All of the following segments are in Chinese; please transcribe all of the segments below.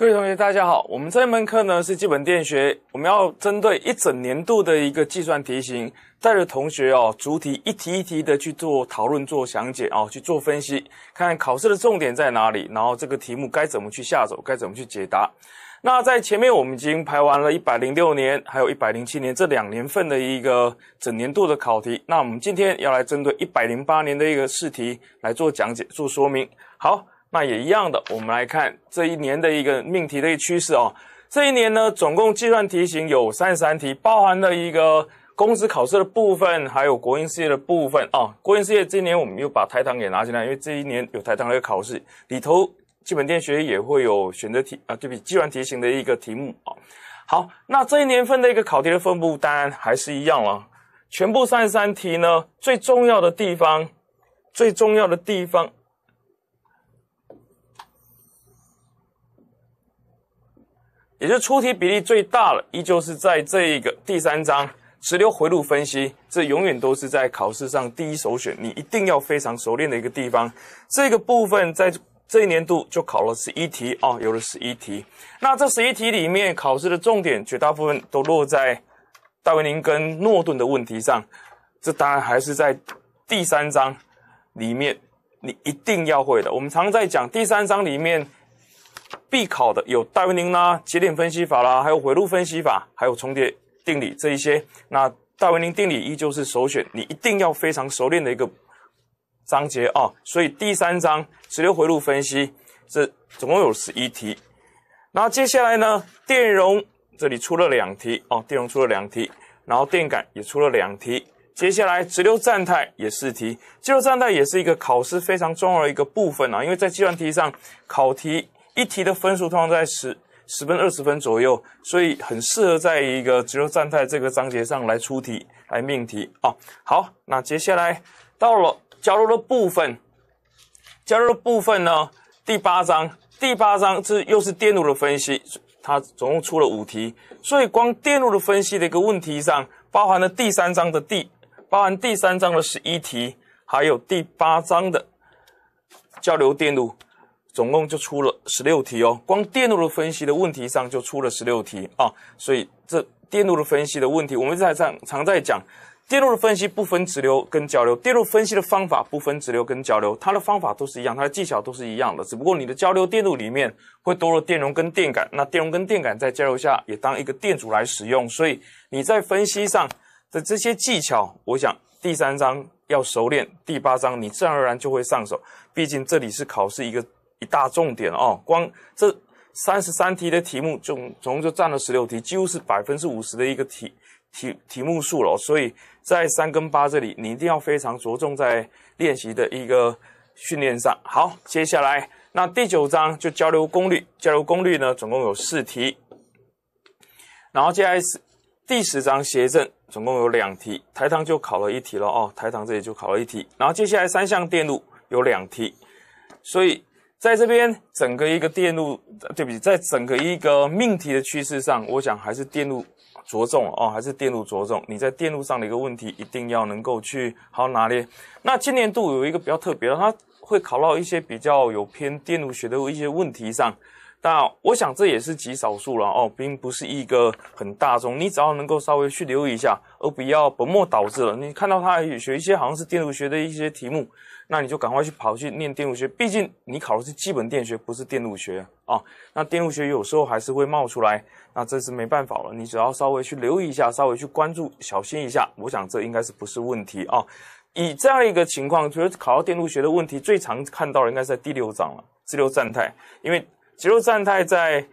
各位同学，大家好。我们这一门课呢是基本电学，我们要针对一整年度的一个计算题型，带着同学哦，逐题一题一题的去做讨论、做详解哦，去做分析，看考试的重点在哪里，然后这个题目该怎么去下手，该怎么去解答。那在前面我们已经排完了一百零六年，还有一百零七年这两年份的一个整年度的考题，那我们今天要来针对一百零八年的一个试题来做讲解、做说明。好。那也一样的，我们来看这一年的一个命题的一个趋势哦。这一年呢，总共计算题型有三十三题，包含了一个公司考试的部分，还有国营事业的部分啊。国营事业这一年我们又把台糖给拿进来，因为这一年有台糖的一个考试，里头基本电学也会有选择题啊，对比计算题型的一个题目啊。好，那这一年份的一个考题的分布当然还是一样了，全部三十三题呢，最重要的地方，最重要的地方。也是出题比例最大的，依旧是在这一个第三章直流回路分析，这永远都是在考试上第一首选，你一定要非常熟练的一个地方。这个部分在这一年度就考了十一题哦，有了十一题。那这十一题里面考试的重点，绝大部分都落在戴维宁跟诺顿的问题上，这当然还是在第三章里面你一定要会的。我们常在讲第三章里面。必考的有戴维宁啦、节点分析法啦，还有回路分析法，还有重叠定理这一些。那戴维宁定理依旧是首选，你一定要非常熟练的一个章节啊。所以第三章直流回路分析，这总共有十一题。那接下来呢，电容这里出了两题啊，电容出了两题，然后电感也出了两题。接下来直流站态也是题，直流站态也是一个考试非常重要的一个部分啊，因为在计算题上考题。一题的分数通常在十十分、二十分左右，所以很适合在一个直流状态这个章节上来出题、来命题啊。好，那接下来到了交流的部分，交流的部分呢，第八章，第八章是又是电路的分析，它总共出了五题，所以光电路的分析的一个问题上，包含了第三章的第，包含第三章的十一题，还有第八章的交流电路。总共就出了十六题哦，光电路的分析的问题上就出了十六题啊，所以这电路的分析的问题，我们在上常在讲，电路的分析不分直流跟交流，电路分析的方法不分直流跟交流，它的方法都是一样，它的技巧都是一样的，只不过你的交流电路里面会多了电容跟电感，那电容跟电感在交流下也当一个电阻来使用，所以你在分析上的这些技巧，我想第三章要熟练，第八章你自然而然就会上手，毕竟这里是考试一个。一大重点哦，光这三十三题的题目，总总共就占了十六题，几乎是百分之五十的一个题题题目数了。所以在三跟八这里，你一定要非常着重在练习的一个训练上。好，接下来那第九章就交流功率，交流功率呢总共有四题，然后接下来是第十章谐振总共有两题，台糖就考了一题了哦，台糖这里就考了一题，然后接下来三项电路有两题，所以。在这边，整个一个电路，对不起，在整个一个命题的趋势上，我想还是电路着重哦，还是电路着重。你在电路上的一个问题，一定要能够去好拿捏。那今年度有一个比较特别的，它会考到一些比较有偏电路学的一些问题上。那我想这也是极少数了哦，并不是一个很大众。你只要能够稍微去留意一下，而不要本末倒置了。你看到它有学一些好像是电路学的一些题目。那你就赶快去跑去念电路学，毕竟你考的是基本电学，不是电路学啊。那电路学有时候还是会冒出来，那这是没办法了。你只要稍微去留意一下，稍微去关注，小心一下，我想这应该是不是问题啊。以这样一个情况，觉得考到电路学的问题，最常看到的应该是在第六章了，直流站态。因为直流站态在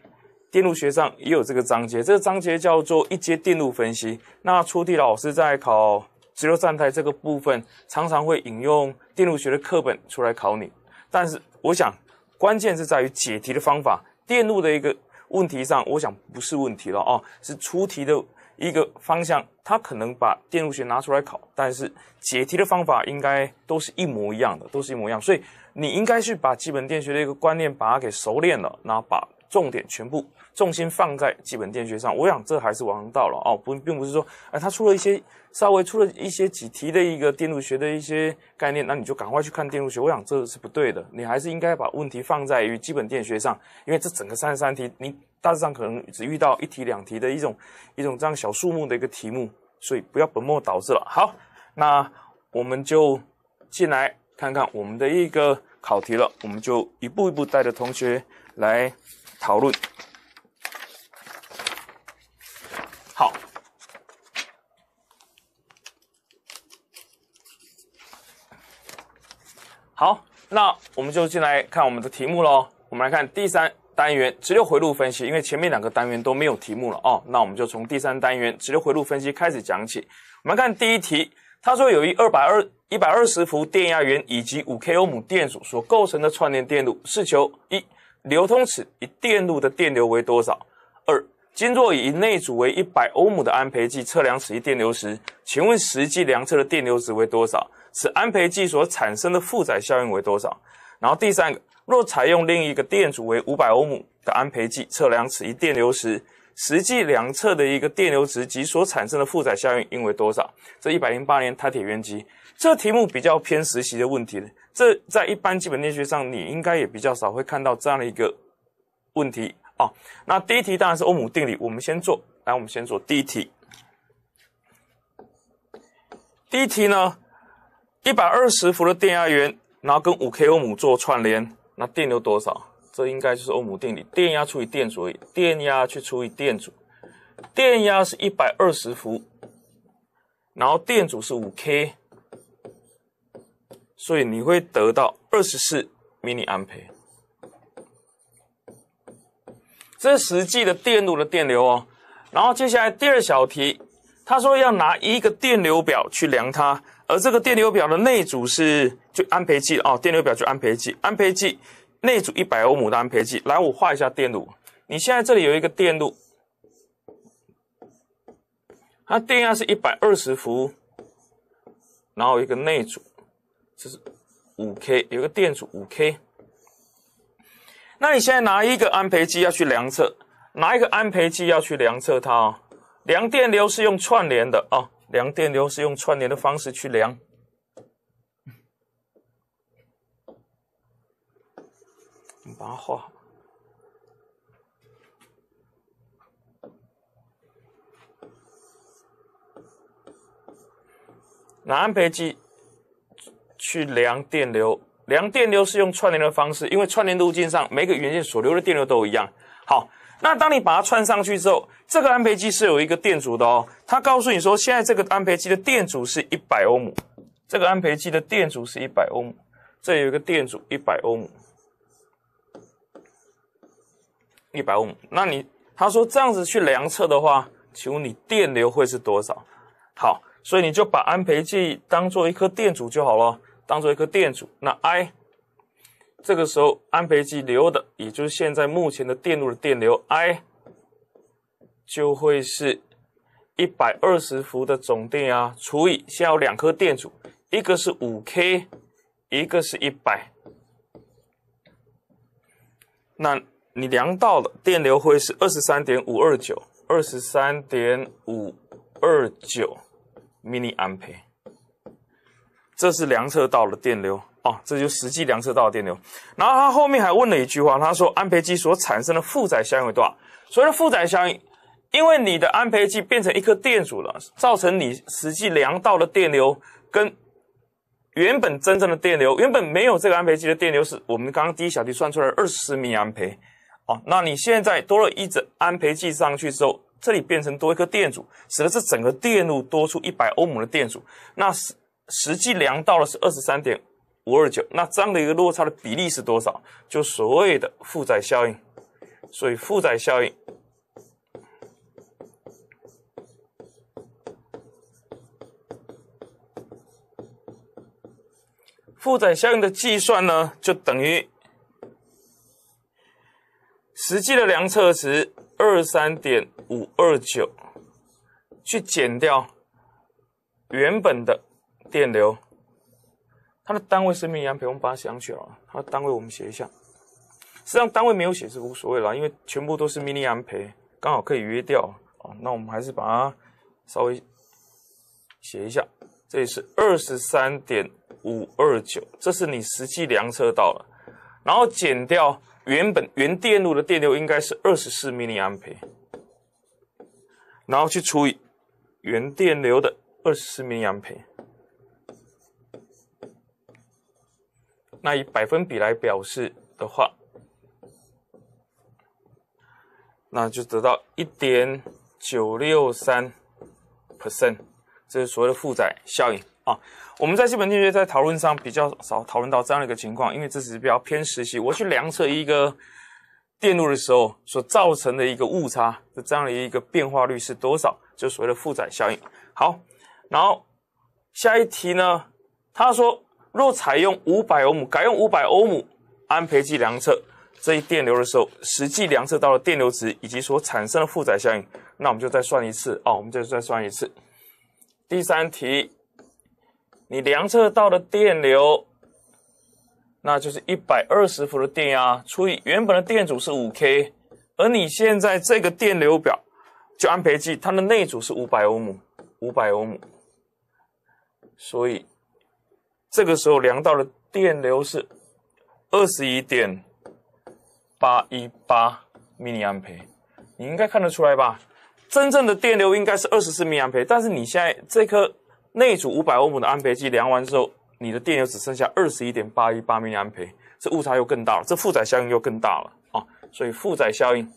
电路学上也有这个章节，这个章节叫做一阶电路分析。那出题老师在考。直流站在这个部分常常会引用电路学的课本出来考你，但是我想关键是在于解题的方法，电路的一个问题上，我想不是问题了啊，是出题的一个方向，它可能把电路学拿出来考，但是解题的方法应该都是一模一样的，都是一模一样，所以你应该是把基本电学的一个观念把它给熟练了，然后把重点全部。重心放在基本电学上，我想这还是王道了哦。不，并不是说，哎，他出了一些稍微出了一些几题的一个电路学的一些概念，那你就赶快去看电路学。我想这是不对的，你还是应该把问题放在于基本电学上，因为这整个三十三题，你大致上可能只遇到一题两题的一种一种这样小数目的一个题目，所以不要本末倒置了。好，那我们就进来看看我们的一个考题了，我们就一步一步带着同学来讨论。好，好，那我们就进来看我们的题目喽。我们来看第三单元直流回路分析，因为前面两个单元都没有题目了哦。那我们就从第三单元直流回路分析开始讲起。我们看第一题，它说有一二百二一百二十伏电压源以及五 k 欧姆电阻所构成的串联电路，是求一流通此以电路的电流为多少？经若以内阻为一百欧姆的安培计测量此一电流时，请问实际量测的电流值为多少？此安培计所产生的负载效应为多少？然后第三个，若采用另一个电阻为五百欧姆的安培计测量此一电流时，实际量测的一个电流值及所产生的负载效应应为多少？这一百零八年，台铁原机，这题目比较偏实习的问题的，这在一般基本电学上，你应该也比较少会看到这样的一个问题。哦，那第一题当然是欧姆定理。我们先做，来，我们先做第一题。第一题呢，一百二十伏的电压源，然后跟五 k 欧姆做串联，那电流多少？这应该就是欧姆定理，电压除以电阻，电压去除以电阻，电压是一百二十伏，然后电阻是五 k，所以你会得到二十四 m i l i 安培。这是实际的电路的电流哦，然后接下来第二小题，他说要拿一个电流表去量它，而这个电流表的内阻是就安培计哦，电流表就安培计，安培计内阻一百欧姆的安培计。来，我画一下电路，你现在这里有一个电路，它电压是一百二十伏，然后一个内阻，这是五 K，有个电阻五 K。那你现在拿一个安培计要去量测，拿一个安培计要去量测它啊，量电流是用串联的啊，量电流是用串联的方式去量。你把它画好。拿安培计去量电流。量电流是用串联的方式，因为串联路径上每个元件所流的电流都一样。好，那当你把它串上去之后，这个安培计是有一个电阻的哦。它告诉你说，现在这个安培计的电阻是一百欧姆。这个安培计的电阻是一百欧姆，这有一个电阻一百欧姆，一百欧姆。那你，他说这样子去量测的话，请问你电流会是多少？好，所以你就把安培计当做一颗电阻就好了。当做一颗电阻，那 I 这个时候安培计流的，也就是现在目前的电路的电流 I 就会是120伏的总电压除以先有两颗电阻，一个是 5K，一个是一百，那你量到了电流会是23.529，23.529密立安培。这是量测到的电流哦，这就实际量测到的电流。然后他后面还问了一句话，他说安培计所产生的负载效应为多少？所谓的负载效应，因为你的安培计变成一颗电阻了，造成你实际量到的电流跟原本真正的电流，原本没有这个安培计的电流是我们刚刚第一小题算出来二十米安培哦，那你现在多了一只安培剂上去之后，这里变成多一个电阻，使得这整个电路多出一百欧姆的电阻，那是。实际量到了是二十三点五二九，那这样的一个落差的比例是多少？就所谓的负载效应。所以负载效应，负载效应的计算呢，就等于实际的量测值二三点五二九，去减掉原本的。电流，它的单位是米安培，我们把它写上去啊。它的单位我们写一下，实际上单位没有写是无所谓啦，因为全部都是米利安培，刚好可以约掉啊。那我们还是把它稍微写一下，这里是二十三点五二九，这是你实际量测到了，然后减掉原本原电路的电流应该是二十四米利安培，然后去除以原电流的二十四米安培。那以百分比来表示的话，那就得到一点九六三 percent，这是所谓的负载效应啊。我们在基本电学在讨论上比较少讨论到这样的一个情况，因为这只是比较偏实习。我去量测一个电路的时候所造成的一个误差，这样的一个变化率是多少？就所谓的负载效应。好，然后下一题呢，他说。若采用五百欧姆，改用五百欧姆安培计量测这一电流的时候，实际量测到的电流值以及所产生的负载效应，那我们就再算一次啊，我们就再算一次。第三题，你量测到的电流，那就是一百二十伏的电压除以原本的电阻是五 K，而你现在这个电流表就安培计，它的内阻是五百欧姆，五百欧姆，所以。这个时候量到的电流是二十一点八一八微安培，你应该看得出来吧？真正的电流应该是二十四米安培，但是你现在这颗内阻五百欧姆的安培计量完之后，你的电流只剩下二十一点八一八米安培，这误差又更大了，这负载效应又更大了啊！所以负载效应。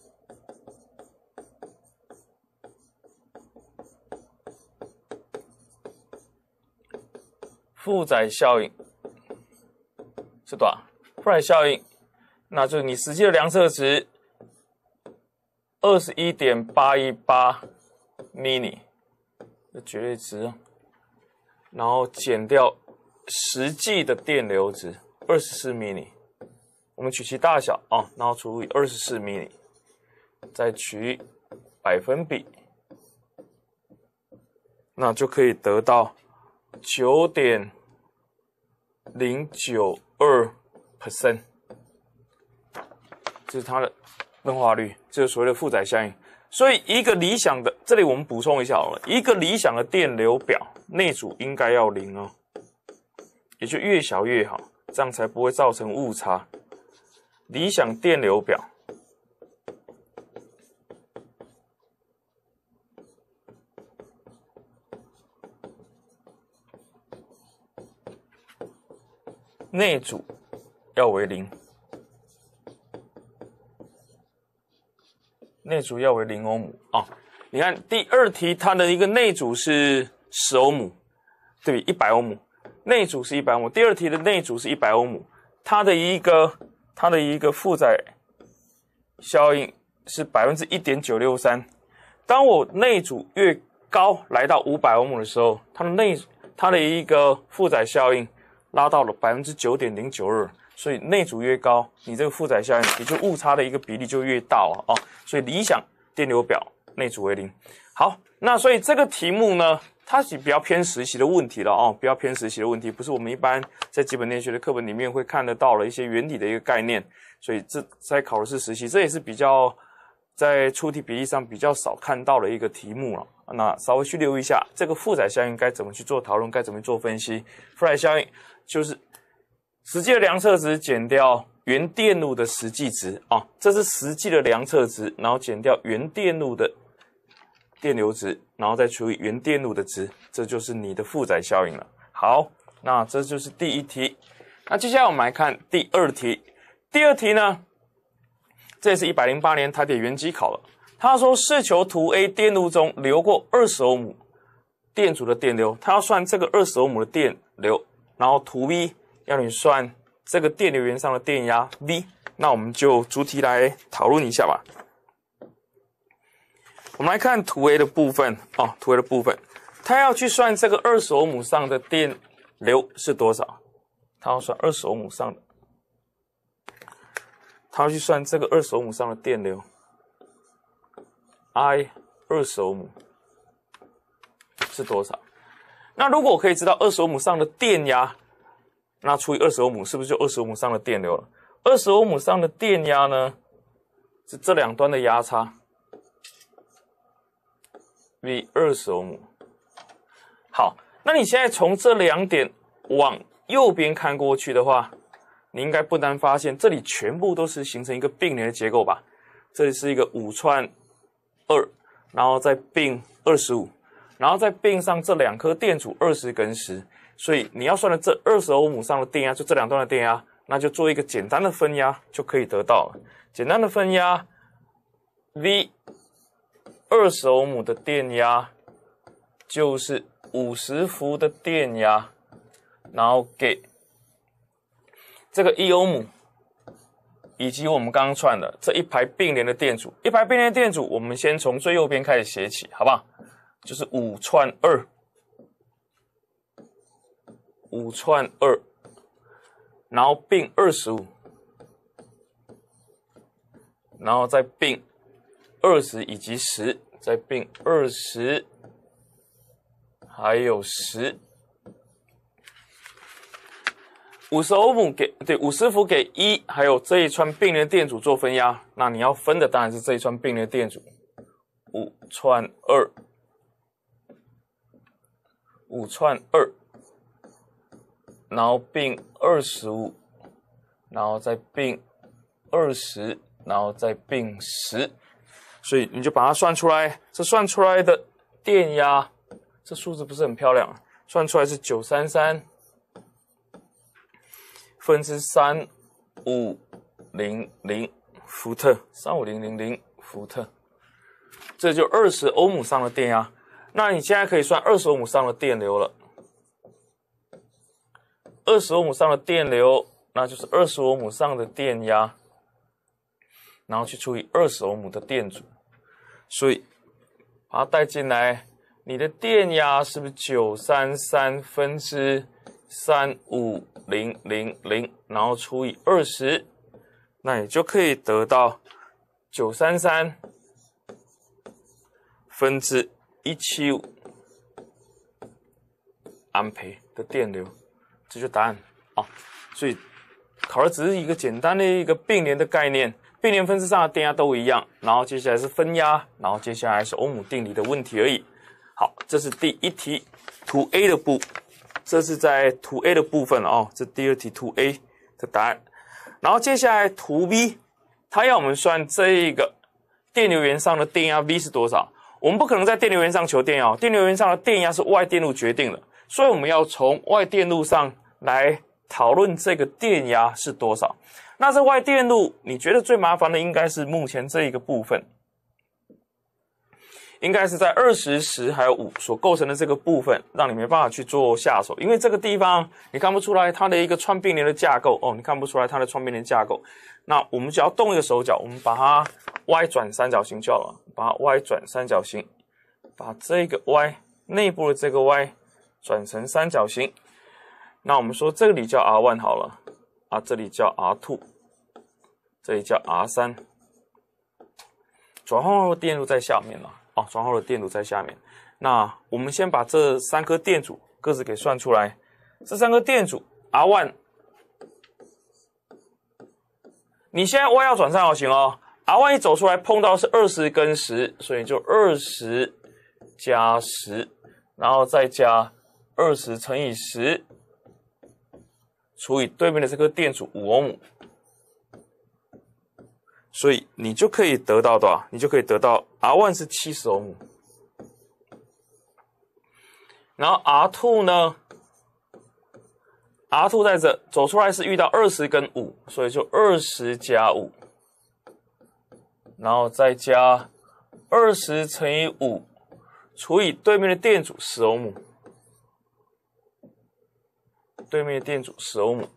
负载效应是多少？负载效应，那就是你实际的量测值二十一点八一八 m i n i 的绝对值，然后减掉实际的电流值二十四 m i n i 我们取其大小啊，然后除以二十四 m i n i 再取百分比，那就可以得到。九点零九二 percent，这是它的分化率，这是所谓的负载效应。所以，一个理想的，这里我们补充一下哦，一个理想的电流表内阻应该要零哦，也就越小越好，这样才不会造成误差。理想电流表。内阻要为零，内阻要为零欧姆啊！你看第二题，它的一个内阻是十欧姆，对一百欧姆，内阻是一百欧姆。第二题的内阻是一百欧姆，它的一个它的一个负载效应是百分之一点九六三。当我内阻越高，来到五百欧姆的时候，它的内它的一个负载效应。拉到了百分之九点零九二，所以内阻越高，你这个负载效应也就误差的一个比例就越大了啊。所以理想电流表内阻为零。好，那所以这个题目呢，它是比较偏实习的问题了啊，比较偏实习的问题，不是我们一般在基本电学的课本里面会看得到的一些原理的一个概念。所以这在考试实习，这也是比较在出题比例上比较少看到的一个题目了。那稍微去留意一下这个负载效应该怎么去做讨论，该怎么做分析，负载效应。就是实际的量测值减掉原电路的实际值啊，这是实际的量测值，然后减掉原电路的电流值，然后再除以原电路的值，这就是你的负载效应了。好，那这就是第一题。那接下来我们来看第二题。第二题呢，这也是108年台北原机考了。他说试求图 A 电路中流过20欧姆电阻的电流，他要算这个20欧姆的电流。然后图 V 要你算这个电流源上的电压 V，那我们就逐题来讨论一下吧。我们来看图 A 的部分啊，图 A 的部分，它要去算这个二十欧姆上的电流是多少，它要算二十欧姆上的，它要去算这个二十欧姆上的电流 I 二十欧姆是多少。那如果我可以知道二十欧姆上的电压，那除以二十欧姆是不是就二十欧姆上的电流了？二十欧姆上的电压呢？是这两端的压差，V 二十姆。好，那你现在从这两点往右边看过去的话，你应该不难发现，这里全部都是形成一个并联的结构吧？这里是一个五串二，然后再并二十五。然后再并上这两颗电阻二十跟姆时，所以你要算的这二十欧姆上的电压，就这两段的电压，那就做一个简单的分压就可以得到了。简单的分压，V 二十欧姆的电压就是五十伏的电压，然后给这个一欧姆，以及我们刚串的这一排并联的电阻，一排并联的电阻，我们先从最右边开始写起，好不好？就是五串二，五串二，然后并二十五，然后再并二十以及十，再并二十，还有十，五十欧姆给对五十伏给一，还有这一串并联电阻做分压，那你要分的当然是这一串并联电阻，五串二。五串二，然后并二十五，然后再并二十，然后再并十，所以你就把它算出来。这算出来的电压，这数字不是很漂亮，算出来是九三三分之三五零零伏特，三五零零零伏特，这就二十欧姆上的电压。那你现在可以算二十欧姆上的电流了。二十欧姆上的电流，那就是二十欧姆上的电压，然后去除以二十欧姆的电阻。所以把它带进来，你的电压是不是九三三分之三五零零零？然后除以二十，那你就可以得到九三三分之。一七五安培的电流，这就答案啊！所以考的只是一个简单的一个并联的概念，并联分支上的电压都一样。然后接下来是分压，然后接下来是欧姆定理的问题而已。好，这是第一题图 A 的部这是在图 A 的部分哦，这第二题图 A 的答案。然后接下来图 B，它要我们算这个电流源上的电压 V 是多少。我们不可能在电流源上求电压，电流源上的电压是外电路决定的，所以我们要从外电路上来讨论这个电压是多少。那这外电路，你觉得最麻烦的应该是目前这一个部分，应该是在二十、十还有五所构成的这个部分，让你没办法去做下手，因为这个地方你看不出来它的一个串并联的架构哦，你看不出来它的串并联架构。那我们只要动一个手脚，我们把它。Y 转三角形叫了，把 Y 转三角形，把这个 Y 内部的这个 Y 转成三角形。那我们说这里叫 R one 好了，啊，这里叫 R two，这里叫 R 三。转换后的电路在下面了，哦，转换后的电阻在下面。那我们先把这三颗电阻各自给算出来。这三颗电阻 R one，你现在 Y 要转三角形哦。R 万一走出来碰到是二十跟十，所以就二十加十，然后再加二十乘以十除以对面的这个电阻五欧姆，所以你就可以得到的你就可以得到 R 万是七十欧姆。然后 R two 呢？R two 在这走出来是遇到二十跟五，所以就二十加五。然后再加二十乘以五除以对面的电阻十欧姆，对面的电阻十欧姆，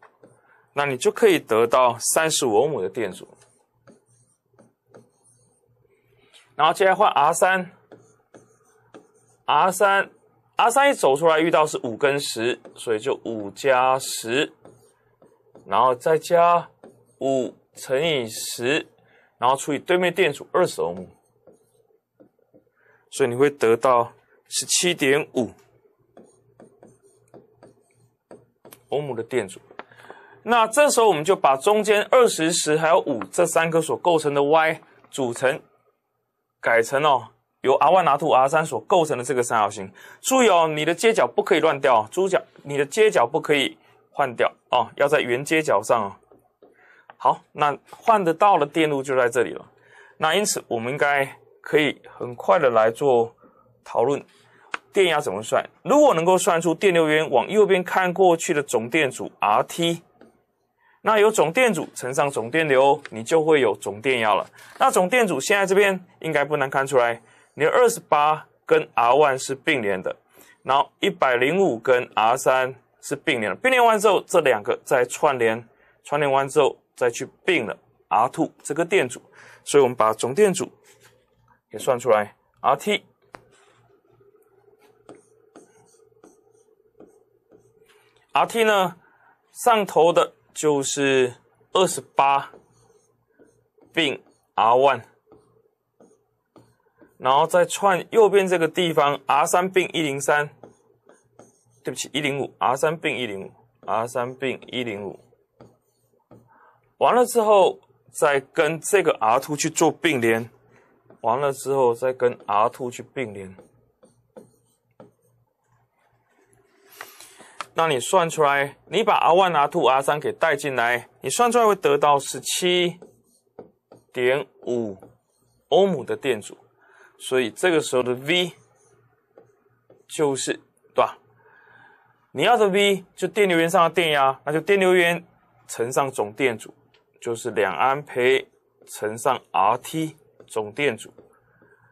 那你就可以得到三十五欧姆的电阻。然后接下来换 R 三，R 三 R 三一走出来遇到是五跟十，所以就五加十，然后再加五乘以十。然后除以对面电阻二十欧姆，所以你会得到十七点五欧姆的电阻。那这时候我们就把中间二十、十还有五这三颗所构成的 Y 组成，改成哦由 R 万、拿土、R 三所构成的这个三角形。注意哦，你的接角不可以乱掉，猪角，你的接角不可以换掉哦，要在原接角上哦。好，那换得到的电路就在这里了。那因此，我们应该可以很快的来做讨论，电压怎么算？如果能够算出电流源往右边看过去的总电阻 Rt，那由总电阻乘上总电流，你就会有总电压了。那总电阻现在这边应该不难看出来，你二十八跟 R one 是并联的，然后一百零五跟 R 三是并联的，并联完之后，这两个再串联，串联完之后。再去并了 R two 这个电阻，所以我们把总电阻给算出来，R T，R T 呢上头的就是二十八并 R one，然后再串右边这个地方 R 三并一零三，对不起一零五，R 三并一零五，R 三并一零五。完了之后，再跟这个 R two 去做并联。完了之后，再跟 R two 去并联。那你算出来，你把 R one、R two、R 三给带进来，你算出来会得到十七点五欧姆的电阻。所以这个时候的 V 就是对吧？你要的 V 就电流源上的电压，那就电流源乘上总电阻。就是两安培乘上 R T 总电阻，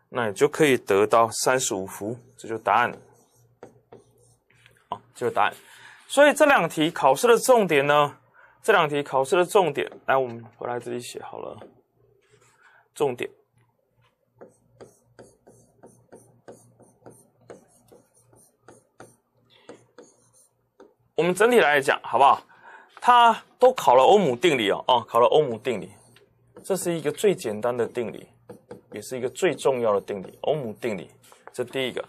那你就可以得到三十五伏，这就答案。啊，就个答案。所以这两题考试的重点呢，这两题考试的重点，来，我们回来这里写好了。重点，我们整体来讲，好不好？它都考了欧姆定理啊，哦，考了欧姆定理，这是一个最简单的定理，也是一个最重要的定理，欧姆定理，这第一个。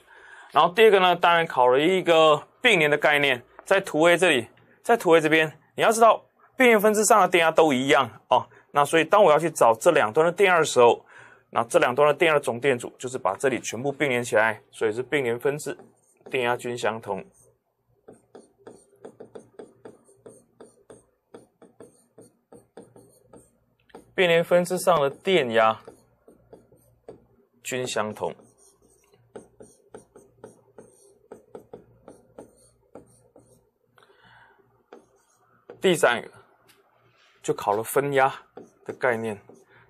然后第二个呢，当然考了一个并联的概念，在图 A 这里，在图 A 这边，你要知道并联分支上的电压都一样哦。那所以当我要去找这两端的电压的时候，那这两端的电压总电阻就是把这里全部并联起来，所以是并联分支电压均相同。并联分支上的电压均相同。第三个就考了分压的概念，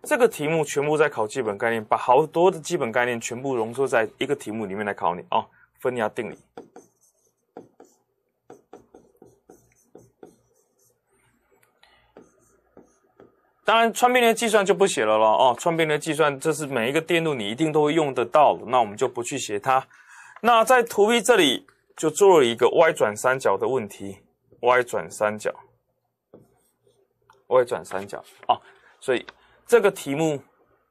这个题目全部在考基本概念，把好多的基本概念全部浓缩在一个题目里面来考你啊，分压定理。当然，串并联计算就不写了咯。哦，串并联计算这是每一个电路你一定都会用得到，那我们就不去写它。那在图一这里就做了一个 Y 转三角的问题，Y 转三角，Y 转三角啊。所以这个题目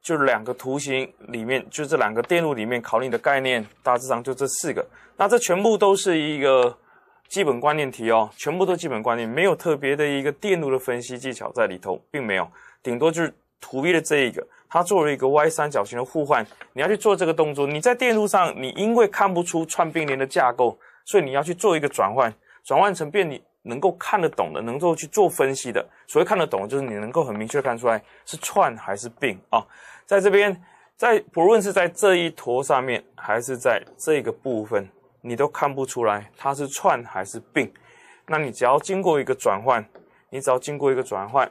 就两个图形里面，就这两个电路里面考你的概念，大致上就这四个。那这全部都是一个基本观念题哦，全部都基本观念，没有特别的一个电路的分析技巧在里头，并没有。顶多就是图一的这一个，它作为一个 Y 三角形的互换，你要去做这个动作。你在电路上，你因为看不出串并联的架构，所以你要去做一个转换，转换成变你能够看得懂的，能够去做分析的。所谓看得懂就是你能够很明确看出来是串还是并啊。在这边，在不论是在这一坨上面，还是在这个部分，你都看不出来它是串还是并。那你只要经过一个转换，你只要经过一个转换。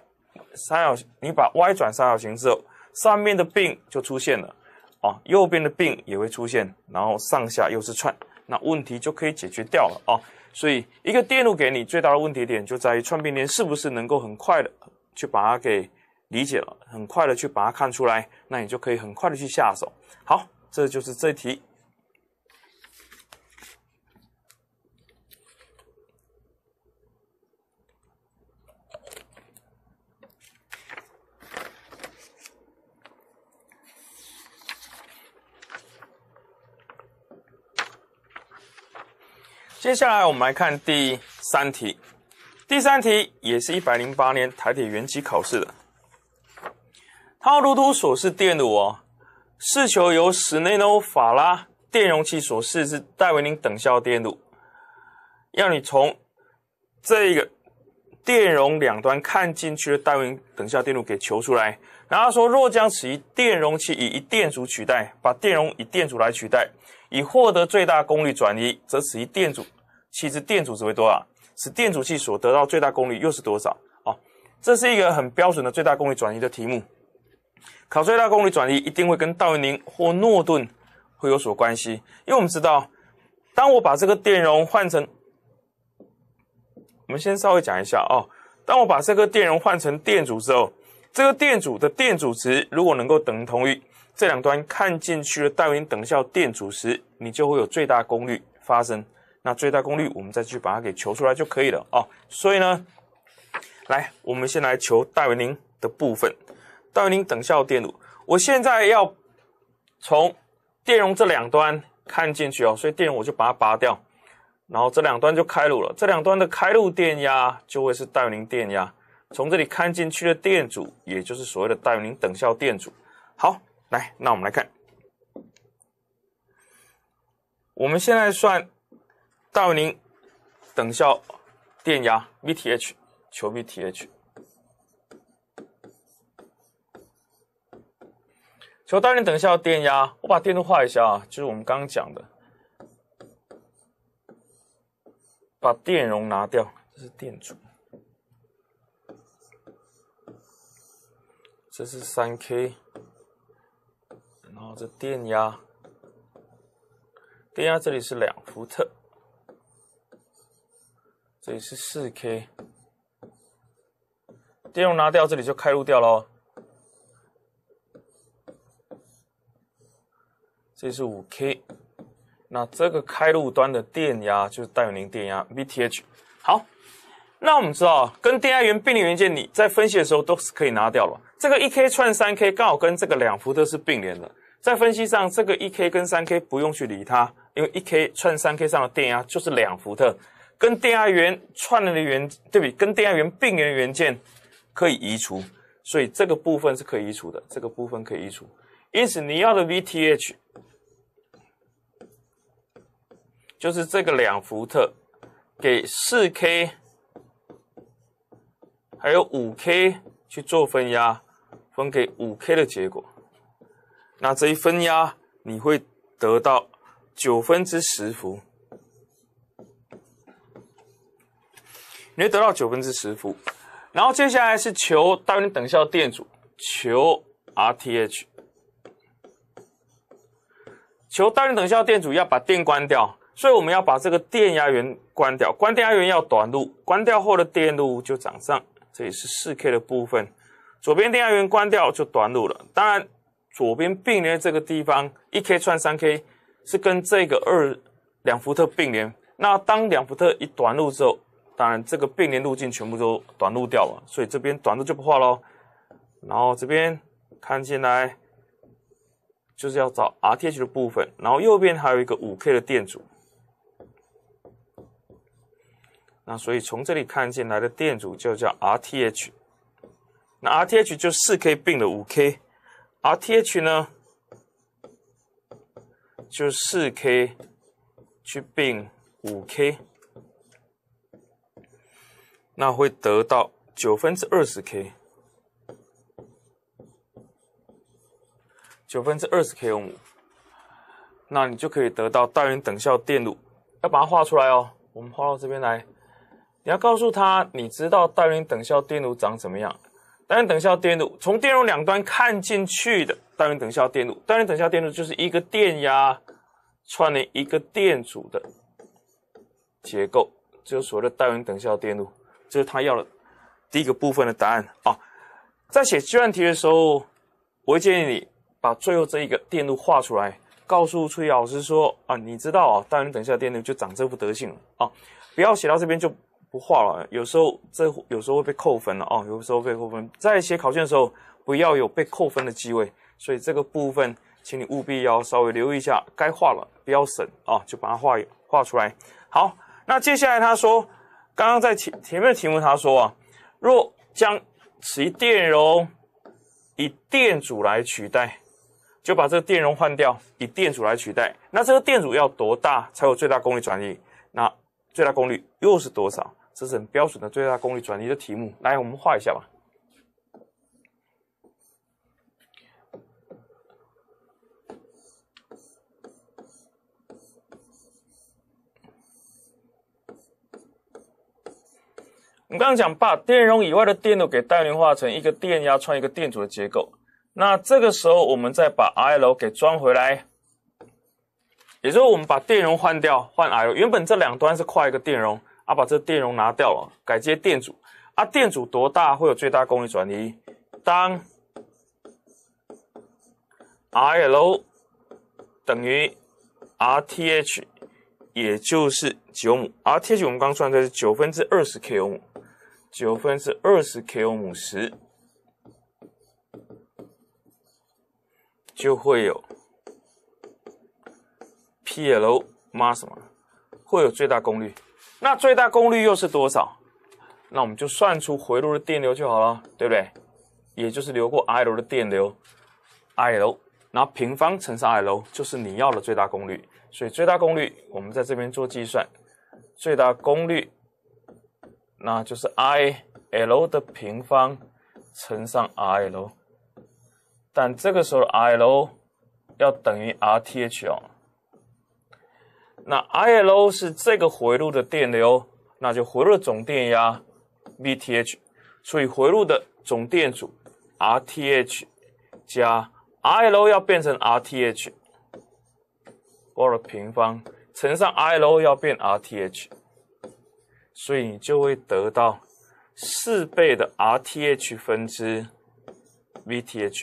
三角形，你把 Y 转三角形之后，上面的病就出现了，啊，右边的病也会出现，然后上下又是串，那问题就可以解决掉了，啊。所以一个电路给你最大的问题点就在于串并联是不是能够很快的去把它给理解了，很快的去把它看出来，那你就可以很快的去下手。好，这就是这题。接下来我们来看第三题，第三题也是一百零八年台铁原机考试的。如图所示电路哦，试求由史内诺法拉电容器所示之戴维宁等效电路，要你从这个电容两端看进去的戴维宁等效电路给求出来。然后说，若将此一电容器以一电阻取代，把电容以电阻来取代。以获得最大功率转移，则此一电阻，其实电阻值为多少？使电阻器所得到最大功率又是多少？哦，这是一个很标准的最大功率转移的题目。考最大功率转移一定会跟道维宁或诺顿会有所关系，因为我们知道，当我把这个电容换成，我们先稍微讲一下哦，当我把这个电容换成电阻之后，这个电阻的电阻值如果能够等同于。这两端看进去的大于宁等效电阻时，你就会有最大功率发生。那最大功率，我们再去把它给求出来就可以了哦。所以呢，来，我们先来求大于零的部分，大于零等效电阻。我现在要从电容这两端看进去哦，所以电容我就把它拔掉，然后这两端就开路了。这两端的开路电压就会是大于零电压。从这里看进去的电阻，也就是所谓的大于零等效电阻。好。来，那我们来看，我们现在算大于流等效电压 VTH，求 VTH，求大于流等效电压。我把电路画一下啊，就是我们刚刚讲的，把电容拿掉，这是电阻，这是三 K。然后这电压，电压这里是两伏特，这里是四 K，电容拿掉，这里就开路掉喽。这是五 K，那这个开路端的电压就是大于零电压 VTH。好，那我们知道跟电压源并联元件，你在分析的时候都是可以拿掉了。这个一 K 串三 K，刚好跟这个两伏特是并联的。在分析上，这个一 k 跟三 k 不用去理它，因为一 k 串三 k 上的电压就是两伏特，跟电压源串联的原，对比，跟电压源并联元件可以移除，所以这个部分是可以移除的，这个部分可以移除。因此你要的 VTH 就是这个两伏特给四 k 还有五 k 去做分压，分给五 k 的结果。那这一分压，你会得到九分之十伏，你会得到九分之十伏。然后接下来是求大于等效电阻，求 RTH，求大于等效电阻，要把电关掉，所以我们要把这个电压源关掉，关电压源要短路，关掉后的电路就长上，这里是四 K 的部分，左边电压源关掉就短路了，当然。左边并联这个地方一 k 串三 k 是跟这个二两伏特并联。那当两伏特一短路之后，当然这个并联路径全部都短路掉了，所以这边短路就不画喽。然后这边看进来就是要找 RTH 的部分。然后右边还有一个五 k 的电阻。那所以从这里看进来的电阻就叫 RTH。那 RTH 就四 k 并了五 k。而 TH 呢，就 4k 去并 5k，那会得到九分之2 0 k 九分之 20k 欧那你就可以得到大元等效电路，要把它画出来哦。我们画到这边来，你要告诉他你知道大元等效电路长怎么样。单元等效电路从电路两端看进去的单元等效电路，单元等效电路就是一个电压串联一个电阻的结构，就是所谓的单元等效电路，就是他要的第一个部分的答案啊。在写计算题的时候，我会建议你把最后这一个电路画出来，告诉崔老师说啊，你知道啊，单元等效电路就长这副德性了啊，不要写到这边就。不画了，有时候这有时候会被扣分了啊，有时候被扣分。在写考卷的时候，不要有被扣分的机会，所以这个部分，请你务必要稍微留意一下。该画了，不要省啊，就把它画画出来。好，那接下来他说，刚刚在前前面的题目他说啊，若将其电容以电阻来取代，就把这个电容换掉，以电阻来取代。那这个电阻要多大才有最大功率转移？那最大功率又是多少？这是很标准的最大功率转移的题目。来，我们画一下吧。我们刚刚讲把电容以外的电路给等效化成一个电压串一个电阻的结构。那这个时候，我们再把 I L 给装回来，也就是我们把电容换掉，换 L。原本这两端是跨一个电容。啊，把这电容拿掉了，改接电阻。啊，电阻多大会有最大功率转移？当 R L 等于 R T H，也就是九姆，R T H 我们刚算的是九分之二十 k 欧姆，九分之二十 k 欧姆时，就会有 P L 爸什么，会有最大功率。那最大功率又是多少？那我们就算出回路的电流就好了，对不对？也就是流过 I L 的电流，I L，然后平方乘上 I L 就是你要的最大功率。所以最大功率我们在这边做计算，最大功率那就是 I L 的平方乘上 I L，但这个时候 I L 要等于 R T H 哦，那 I_L O 是这个回路的电流，那就回路总电压 V_TH，所以回路的总电阻 R_TH 加 I_L O 要变成 R_TH，或者平方乘上 I_L O 要变 R_TH，所以你就会得到四倍的 R_TH 分之 V_TH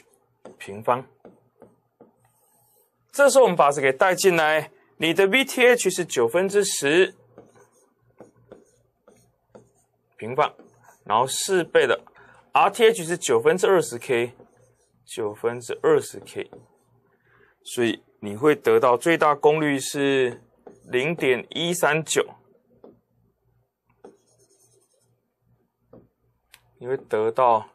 平方。这时候我们把这给带进来。你的 VTH 是九分之十平方，然后四倍的 RTH 是九分之二十 k，九分之二十 k，所以你会得到最大功率是零点一三九，你会得到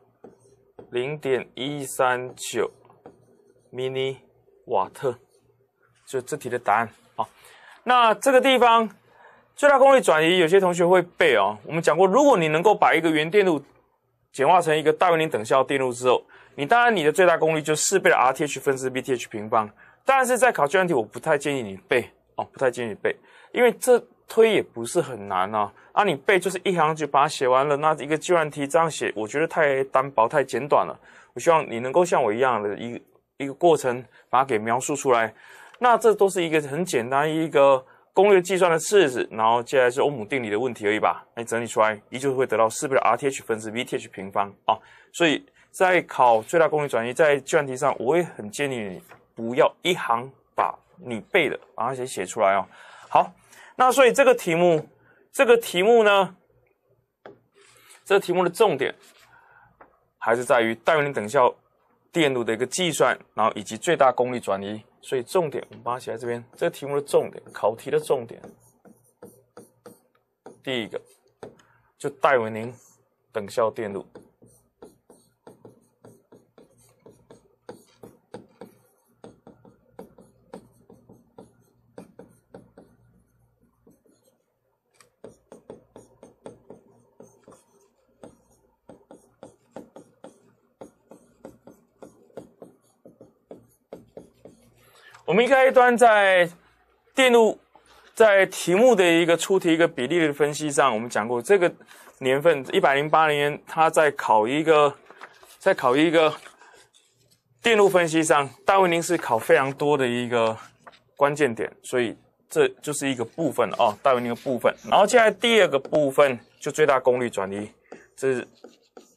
零点一三九 mini 瓦特，就这题的答案。那这个地方最大功率转移，有些同学会背哦。我们讲过，如果你能够把一个原电路简化成一个大于零等效电路之后，你当然你的最大功率就四倍的 RTH 分之 BTH 平方。但是，在考计算题，我不太建议你背哦，不太建议你背，因为这推也不是很难啊。啊，你背就是一行就把它写完了，那一个计算题这样写，我觉得太单薄、太简短了。我希望你能够像我一样的一一个过程，把它给描述出来。那这都是一个很简单一个功率计算的式子，然后接下来是欧姆定理的问题而已吧。你整理出来，依旧会得到四倍的 RTH 分之 VTH 平方啊。所以在考最大功率转移在计算题上，我也很建议你不要一行把你背的把它写写出来哦。好，那所以这个题目，这个题目呢，这个题目的重点还是在于带维等效电路的一个计算，然后以及最大功率转移。所以重点，我们把它写在这边。这个题目的重点，考题的重点，第一个就戴维宁等效电路。我们应该一端在电路在题目的一个出题一个比例的分析上，我们讲过这个年份一百零八年，它在考一个在考一个电路分析上，戴维宁是考非常多的一个关键点，所以这就是一个部分哦，戴维宁的部分。然后接下来第二个部分就最大功率转移，这是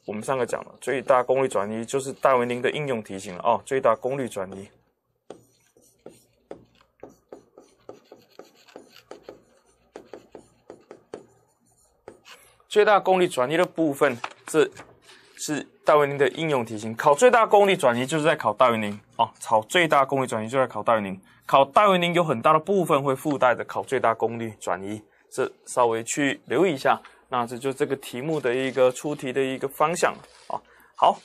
我们上个讲了最大功率转移就是戴维宁的应用题型了哦，最大功率转移。最大功率转移的部分，这，是戴维宁的应用题型。考最大功率转移，就是在考戴维宁啊。考最大功率转移，就在考戴维宁。考戴维宁有很大的部分会附带的考最大功率转移，这稍微去留意一下。那这就这个题目的一个出题的一个方向啊。好。